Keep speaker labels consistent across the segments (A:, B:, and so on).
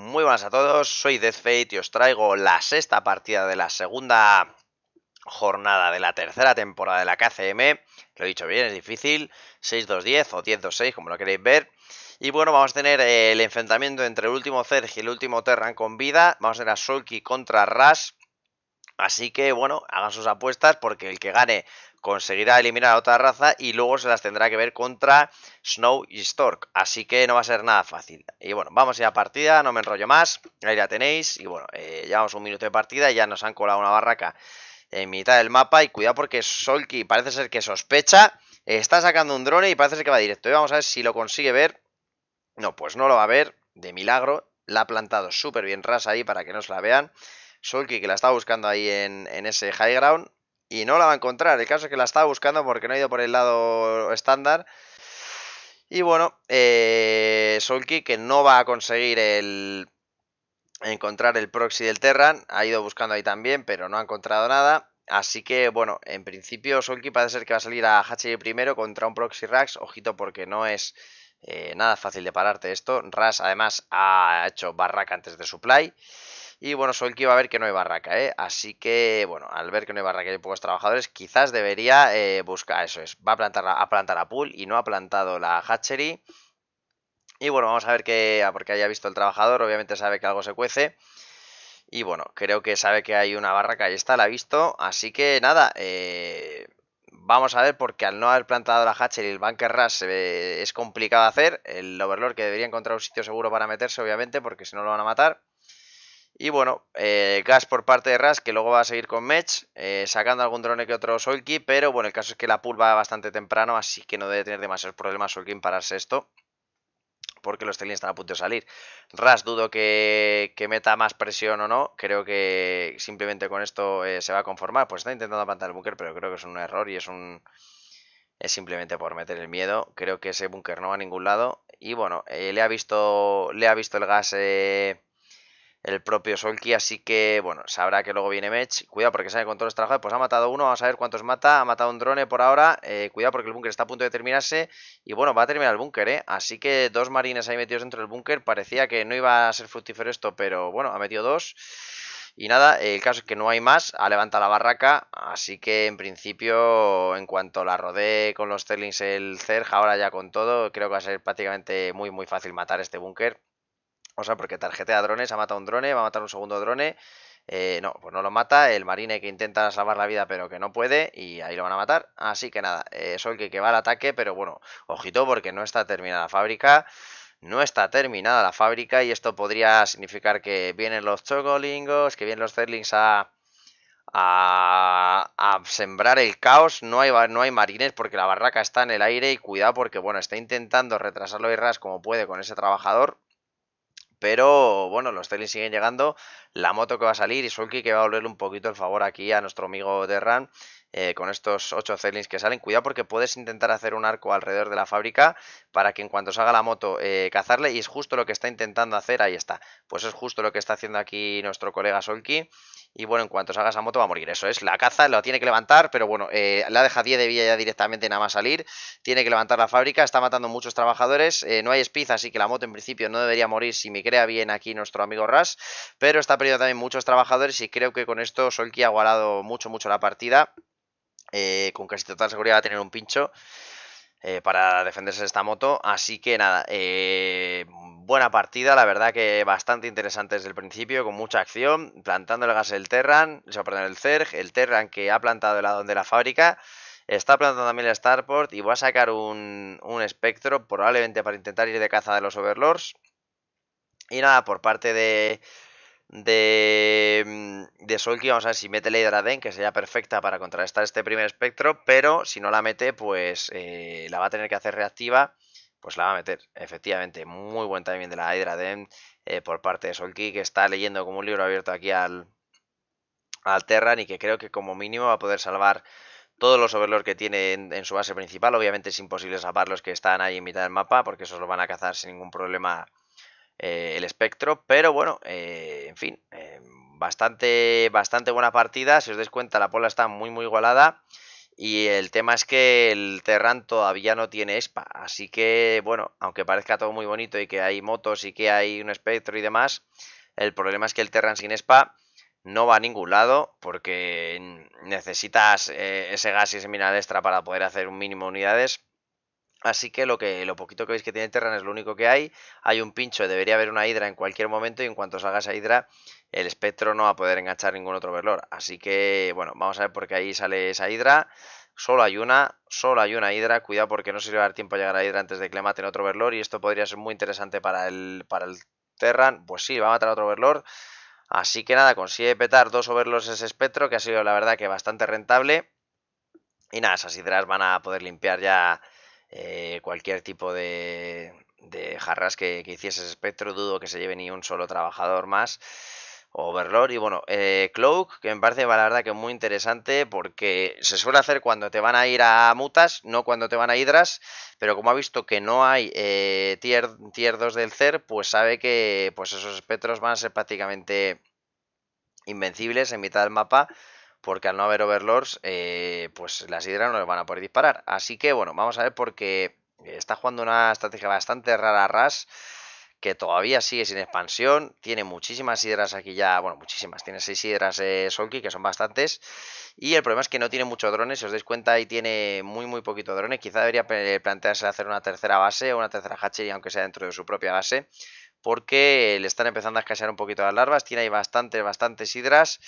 A: Muy buenas a todos, soy Deathfate y os traigo la sexta partida de la segunda jornada de la tercera temporada de la KCM. Lo he dicho bien, es difícil. 6-2-10 o 10-2-6, como lo queréis ver. Y bueno, vamos a tener el enfrentamiento entre el último Zerg y el último Terran con vida. Vamos a tener a Solki contra Ras. Así que bueno, hagan sus apuestas porque el que gane conseguirá eliminar a otra raza y luego se las tendrá que ver contra Snow y Stork. Así que no va a ser nada fácil. Y bueno, vamos a la partida, no me enrollo más. Ahí la tenéis. Y bueno, eh, llevamos un minuto de partida y ya nos han colado una barraca en mitad del mapa. Y cuidado porque Solki parece ser que sospecha. Está sacando un drone y parece ser que va directo. Y vamos a ver si lo consigue ver. No, pues no lo va a ver. De milagro. La ha plantado súper bien rasa ahí para que no se la vean. Solki que la estaba buscando ahí en, en ese high ground y no la va a encontrar. El caso es que la estaba buscando porque no ha ido por el lado estándar. Y bueno, eh, Solki que no va a conseguir el encontrar el proxy del Terran, ha ido buscando ahí también, pero no ha encontrado nada. Así que bueno, en principio Solki parece ser que va a salir a HG primero contra un proxy Rax. Ojito porque no es eh, nada fácil de pararte esto. ras además ha hecho barraca antes de supply. Y bueno, soy el que iba a ver que no hay barraca, ¿eh? Así que, bueno, al ver que no hay barraca y hay pocos trabajadores, quizás debería eh, buscar, eso es, va a plantar, a plantar a pool y no ha plantado la hatchery. Y bueno, vamos a ver que, ah, porque haya visto el trabajador, obviamente sabe que algo se cuece. Y bueno, creo que sabe que hay una barraca, y está, la ha visto. Así que nada, eh, vamos a ver, porque al no haber plantado la hatchery y el Bunker Rush es complicado hacer. El Overlord que debería encontrar un sitio seguro para meterse, obviamente, porque si no lo van a matar. Y bueno, eh, gas por parte de Ras, que luego va a seguir con Mech, eh, sacando algún drone que otro Solki, pero bueno, el caso es que la pulva va bastante temprano, así que no debe tener demasiados problemas Solki en pararse esto, porque los Telin están a punto de salir. Ras dudo que, meta más presión o no, creo que simplemente con esto eh, se va a conformar, pues está intentando plantar el búnker, pero creo que es un error y es un... Es simplemente por meter el miedo, creo que ese búnker no va a ningún lado. Y bueno, le, ha visto, le ha visto el gas el propio Solki, así que bueno, sabrá que luego viene Mech, cuidado porque sabe con todos los trabajadores, pues ha matado uno, vamos a ver cuántos mata, ha matado un drone por ahora, eh, cuidado porque el búnker está a punto de terminarse y bueno, va a terminar el búnker, ¿eh? así que dos marines ahí metidos dentro del búnker, parecía que no iba a ser fructífero esto, pero bueno, ha metido dos. Y nada, eh, el caso es que no hay más, ha levantado la barraca, así que en principio, en cuanto la rodee con los Zerlings, el Zerg, ahora ya con todo, creo que va a ser prácticamente muy muy fácil matar este búnker. O sea, porque tarjetea drones, ha matado un drone, va a matar un segundo drone. Eh, no, pues no lo mata. El marine que intenta salvar la vida, pero que no puede. Y ahí lo van a matar. Así que nada, eh, el que va al ataque. Pero bueno, ojito, porque no está terminada la fábrica. No está terminada la fábrica. Y esto podría significar que vienen los chocolingos, que vienen los zerlings a. A, sembrar el caos. No hay, marines porque la barraca está en el aire y cuidado porque, bueno, está intentando retrasarlo ras como puede con ese trabajador. Pero bueno, los telings siguen llegando. La moto que va a salir y Solki que va a volverle un poquito el favor aquí a nuestro amigo Derran. Eh, con estos 8 celins que salen. Cuidado porque puedes intentar hacer un arco alrededor de la fábrica para que en cuanto salga la moto eh, cazarle y es justo lo que está intentando hacer, ahí está. Pues es justo lo que está haciendo aquí nuestro colega Solki y bueno, en cuanto salga esa moto va a morir. Eso es. La caza la tiene que levantar, pero bueno, eh, la deja 10 de vía ya directamente nada más salir. Tiene que levantar la fábrica, está matando muchos trabajadores. Eh, no hay speed, así que la moto en principio no debería morir si me crea bien aquí nuestro amigo Ras. Pero está perdiendo también muchos trabajadores y creo que con esto Solki ha igualado mucho, mucho la partida. Eh, con casi total seguridad va a tener un pincho. Eh, para defenderse de esta moto. Así que nada, eh, buena partida, la verdad que bastante interesante desde el principio, con mucha acción, plantando el gas el Terran, va a el Zerg, el Terran que ha plantado el lado de la fábrica. Está plantando también el Starport y va a sacar un, un espectro, probablemente para intentar ir de caza de los Overlords. Y nada, por parte de de, mm, de Solki, vamos a ver si mete la den que sería perfecta para contrarrestar este primer espectro, pero si no la mete, pues eh, la va a tener que hacer reactiva, pues la va a meter, efectivamente, muy buen también de la Hydraden eh, por parte de Solki, que está leyendo como un libro abierto aquí al, al Terran y que creo que como mínimo va a poder salvar todos los overlords que tiene en, su base principal. Obviamente es imposible salvar los que están ahí en mitad del mapa, porque esos lo van a cazar sin ningún problema eh, el espectro, pero bueno, eh, en fin, eh, bastante, bastante buena partida, si os dais cuenta la pola está muy muy igualada y el tema es que el Terran todavía no tiene spa, así que bueno, aunque parezca todo muy bonito y que hay motos y que hay un espectro y demás, el problema es que el Terran sin spa no va a ningún lado porque necesitas ese gas y ese mineral extra para poder hacer un mínimo de unidades Así que lo que lo poquito que veis que tiene Terran es lo único que hay. Hay un pincho, debería haber una hidra en cualquier momento y en cuanto salga esa hidra el espectro no va a poder enganchar ningún otro Verlor. Así que bueno, vamos a ver por qué ahí sale esa hidra. Solo hay una, solo hay una hidra. Cuidado porque no se le va a dar tiempo a llegar a Hydra antes de que le maten otro verlor y esto podría ser muy interesante para el, para el Terran. Pues sí, va a matar a otro verlor. Así que nada, consigue petar dos overlords ese espectro que ha sido la verdad que bastante rentable. Y nada, esas hidras van a poder limpiar ya eh, cualquier tipo de, jarras que, hiciese espectro, dudo que se lleve ni un solo trabajador más. Overlord y bueno, eh, Cloak, que me parece la verdad que muy interesante porque se suele hacer cuando te van a ir a mutas, no cuando te van a hidras, pero como ha visto que no hay eh, tier, del CER, pues sabe que pues esos espectros van a ser prácticamente invencibles en mitad del mapa porque al no haber overlords, eh, pues las hidras no les van a poder disparar. Así que bueno, vamos a ver porque está jugando una estrategia bastante rara Ras que todavía sigue sin expansión, tiene muchísimas hidras aquí ya, bueno, muchísimas, tiene seis hidras eh, Solki, que son bastantes, y el problema es que no tiene muchos drones, si os dais cuenta ahí tiene muy muy poquito drones, quizá debería eh, plantearse hacer una tercera base o una tercera hatchery, aunque sea dentro de su propia base, porque le están empezando a escasear un poquito las larvas. Tiene ahí bastantes, bastantes hidras.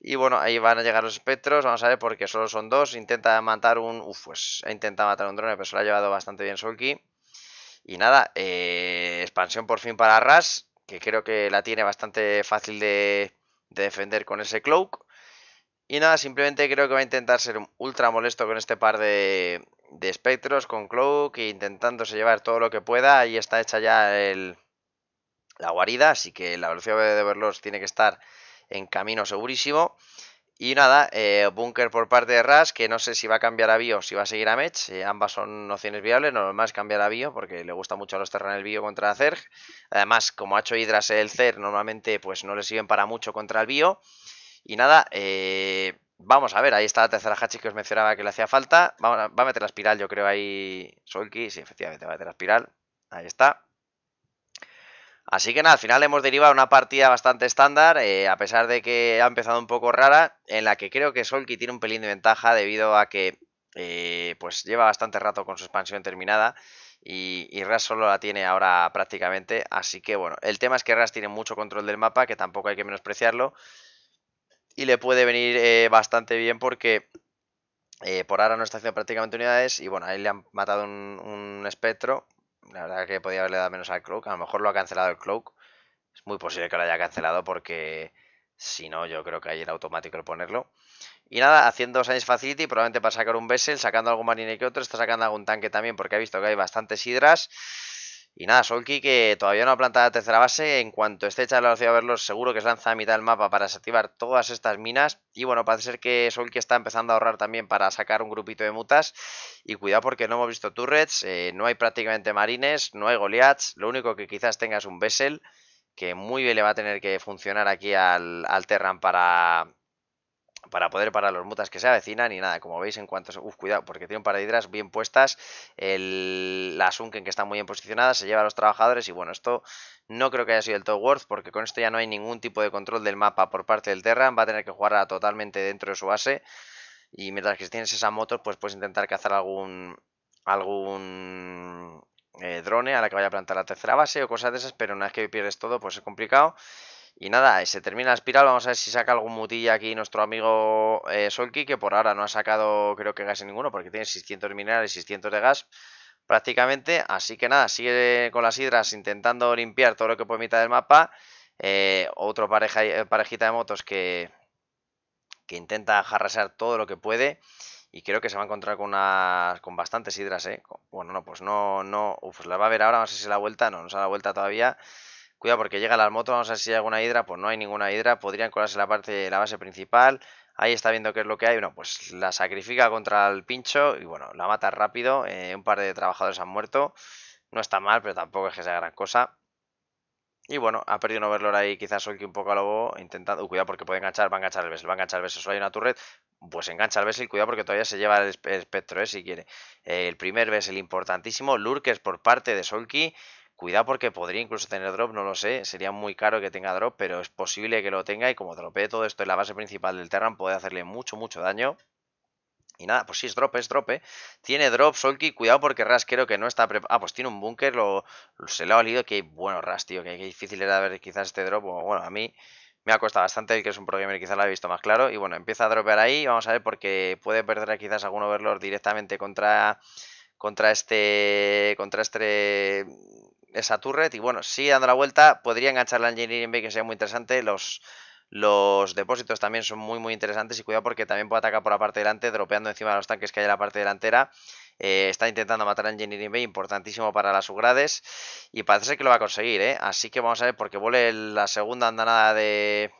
A: Y bueno, ahí van a llegar los espectros. Vamos a ver, porque solo son dos. Intenta matar un. Uf, pues ha intentado matar un drone, pero se lo ha llevado bastante bien Solki. Y nada, eh, expansión por fin para Ras, que creo que la tiene bastante fácil de, defender con ese cloak. Y nada, simplemente creo que va a intentar ser ultra molesto con este par de, de espectros, con cloak, e intentándose llevar todo lo que pueda. Ahí está hecha ya el, la guarida, así que la velocidad de verlos tiene que estar en camino segurísimo. Y nada, eh, búnker por parte de Ras, que no sé si va a cambiar a Bio o si va a seguir a Mech. Eh, ambas son opciones viables. Normal es cambiar a Bio porque le gusta mucho a los Terran el Bio contra Zerg. Además, como ha hecho Hydras el Zerg, normalmente pues no le sirven para mucho contra el Bio. Y nada, eh, vamos a ver. Ahí está la tercera Hachi que os mencionaba que le hacía falta. Va, a meter la espiral, yo creo, ahí Solki. Sí, efectivamente, va a meter la espiral. Ahí está. Así que nada, al final hemos derivado una partida bastante estándar, eh, a pesar de que ha empezado un poco rara, en la que creo que Solki tiene un pelín de ventaja debido a que eh, pues lleva bastante rato con su expansión terminada y, y Ras solo la tiene ahora prácticamente, así que bueno, el tema es que Ras tiene mucho control del mapa, que tampoco hay que menospreciarlo, y le puede venir eh, bastante bien porque por ahora no está haciendo prácticamente unidades y bueno, ahí le han matado un, un espectro, la verdad que podía haberle dado menos al Cloak. A lo mejor lo ha cancelado el Cloak. Es muy posible que lo haya cancelado porque si no, yo creo que ahí era automático el ponerlo. Y nada, haciendo Science Facility, probablemente para sacar un Vessel, sacando algún marine que otro. Está sacando algún tanque también porque ha visto que hay bastantes hidras. Y nada, Solki que todavía no ha plantado la tercera base. En cuanto esté hecha la velocidad a verlos, seguro que se lanza a mitad del mapa para desactivar todas estas minas. Y bueno, parece ser que Solki está empezando a ahorrar también para sacar un grupito de mutas. Y cuidado porque no hemos visto turrets, eh, no hay prácticamente marines, no hay goliaths. Lo único que quizás tenga es un Vessel que muy bien le va a tener que funcionar aquí al, al Terran para, para poder parar los mutas que se avecinan y nada, como veis en cuanto... Uf, cuidado, porque tiene un bien puestas, el, la Sunken que está muy bien posicionada, se lleva a los trabajadores y bueno, esto no creo que haya sido el top worth porque con esto ya no hay ningún tipo de control del mapa por parte del Terran, va a tener que jugarla totalmente dentro de su base y mientras que tienes esa moto pues puedes intentar cazar algún... algún... Eh, drone a la que vaya a plantar la tercera base o cosas de esas, pero una vez que pierdes todo pues es complicado y nada, se termina la espiral. Vamos a ver si saca algún mutilla aquí nuestro amigo eh, Solki, que por ahora no ha sacado, creo que gas en ninguno, porque tiene 600 minerales y 600 de gas prácticamente. Así que nada, sigue con las hidras intentando limpiar todo lo que puede mitad del mapa. Eh, otro pareja, eh, parejita de motos que, que intenta arrasar todo lo que puede. Y creo que se va a encontrar con, unas con bastantes hidras, Bueno, no, pues no, no, uf, la va a ver ahora, no sé si la vuelta, no, no se la vuelta todavía. Cuidado porque llega la moto. vamos a ver si hay alguna hidra, pues no hay ninguna hidra, podrían colarse la parte la base principal. Ahí está viendo qué es lo que hay. Bueno, pues la sacrifica contra el pincho y bueno, la mata rápido. Eh, un par de trabajadores han muerto. No está mal, pero tampoco es que sea gran cosa. Y bueno, ha perdido un overlord ahí, quizás Solki un poco a lobo, intentando... cuidado porque puede enganchar, va a enganchar el Vessel, va a enganchar el Vessel. Solo hay una turret, pues engancha el Vessel, cuidado porque todavía se lleva el espectro, eh, si quiere. Eh, el primer El importantísimo, es por parte de Solki. Cuidado porque podría incluso tener drop, no lo sé. Sería muy caro que tenga drop, pero es posible que lo tenga. Y como dropee todo esto en la base principal del Terran, puede hacerle mucho, mucho daño. Y nada, pues sí, es drop, es drop, Tiene drop, Solki, cuidado porque Ras creo que no está preparado. Ah, pues tiene un búnker, lo, se le ha olido que, bueno, Ras, tío, que, difícil era ver quizás este drop. Bueno, a mí me ha costado bastante, el que es un programmer, quizás lo ha visto más claro. Y bueno, empieza a dropear ahí, vamos a ver porque puede perder quizás algún overlord directamente contra... Contra este. Contra este esa turret. Y bueno, sigue dando la vuelta, podría enganchar la Engineering Bay, que sería muy interesante. Los, los depósitos también son muy, muy interesantes. Y cuidado porque también puede atacar por la parte delante, dropeando encima de los tanques que hay en la parte delantera. Eh, está intentando matar a Engineering Bay, importantísimo para las subgrades. Y parece que lo va a conseguir, ¿eh? Así que vamos a ver, porque vuelve la segunda andanada de,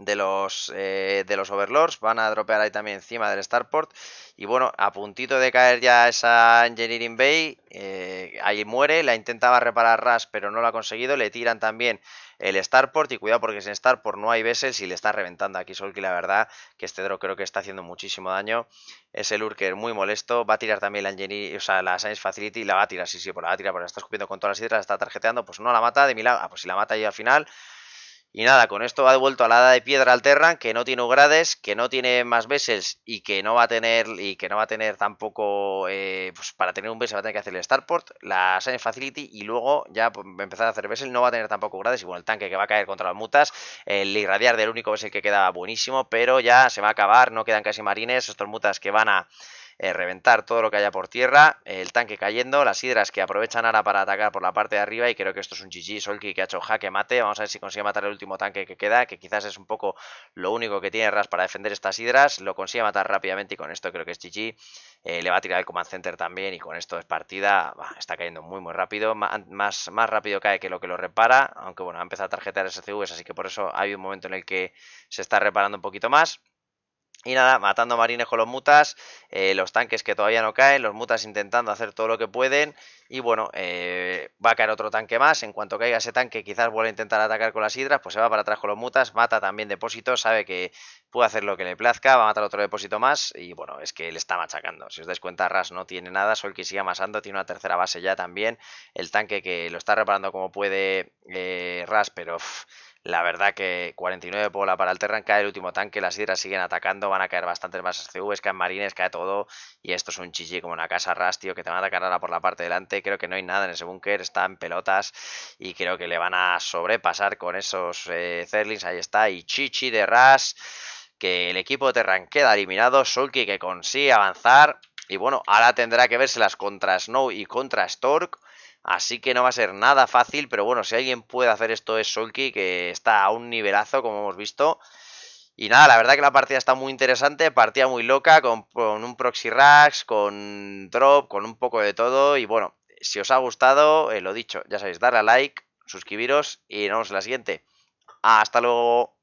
A: de los, eh, de los Overlords. Van a dropear ahí también encima del Starport. Y bueno, a puntito de caer ya esa Engineering Bay. Eh, ahí muere. La intentaba reparar ras pero no lo ha conseguido. Le tiran también el Starport. Y cuidado porque sin Starport no hay Vessels y le está reventando aquí Solki. La verdad que este drop creo que está haciendo muchísimo daño. Es el Urker muy molesto. Va a tirar también la o sea, la Science Facility. Y la va a tirar, sí, sí, por pues la va a tirar. Porque la está escupiendo con todas las hidras, la está tarjeteando. Pues no la mata de milagro. Ah, pues si la mata ahí al final y nada, con esto ha devuelto a la edad de piedra al Terran, que no tiene grades, que no tiene más Vessels y que no va a tener, y que no va a tener tampoco, eh, pues para tener un Vessel va a tener que hacer el Starport, la Science Facility y luego ya pues, empezar a hacer Vessel, no va a tener tampoco Ugrades y bueno, el tanque que va a caer contra las mutas, el irradiar del único Vessel que queda buenísimo, pero ya se va a acabar, no quedan casi marines, estos mutas que van a eh, reventar todo lo que haya por tierra, el tanque cayendo, las hidras que aprovechan ahora para atacar por la parte de arriba y creo que esto es un GG, Solki que ha hecho jaque mate, vamos a ver si consigue matar el último tanque que queda, que quizás es un poco lo único que tiene Ras para defender estas hidras, lo consigue matar rápidamente y con esto creo que es GG, eh, le va a tirar el command center también y con esto es partida, está cayendo muy muy rápido, más, más rápido cae que lo que lo repara, aunque bueno, ha empezado a tarjetar SCVs, así que por eso hay un momento en el que se está reparando un poquito más. Y nada, matando marines con los mutas, eh, los tanques que todavía no caen, los mutas intentando hacer todo lo que pueden. Y bueno, eh, va a caer otro tanque más. En cuanto caiga ese tanque, quizás vuelva a intentar atacar con las hidras, pues se va para atrás con los mutas, mata también depósitos, sabe que puede hacer lo que le plazca, va a matar otro depósito más. Y bueno, es que le está machacando. Si os dais cuenta, Ras no tiene nada, solo que sigue amasando, tiene una tercera base ya también. El tanque que lo está reparando como puede eh, Ras, pero... La verdad que 49 bola para el Terran, cae el último tanque, las hidras siguen atacando, van a caer bastantes más CVs, caen marines, cae todo. Y esto es un chichi como una casa ras, tío, que te van a atacar ahora por la parte delante. Creo que no hay nada en ese búnker, están pelotas y creo que le van a sobrepasar con esos eh, Zerlings. Ahí está, y chichi de ras, que el equipo de Terran queda eliminado. Sulky que consigue avanzar. Y bueno, ahora tendrá que verse las contra Snow y contra Stork. Así que no va a ser nada fácil, pero bueno, si alguien puede hacer esto es Solki, que está a un nivelazo, como hemos visto. Y nada, la verdad que la partida está muy interesante, partida muy loca, con, un proxy racks, con drop, con un poco de todo. Y bueno, si os ha gustado, eh, lo dicho, ya sabéis, darle a like, suscribiros y nos vemos en la siguiente. Hasta luego.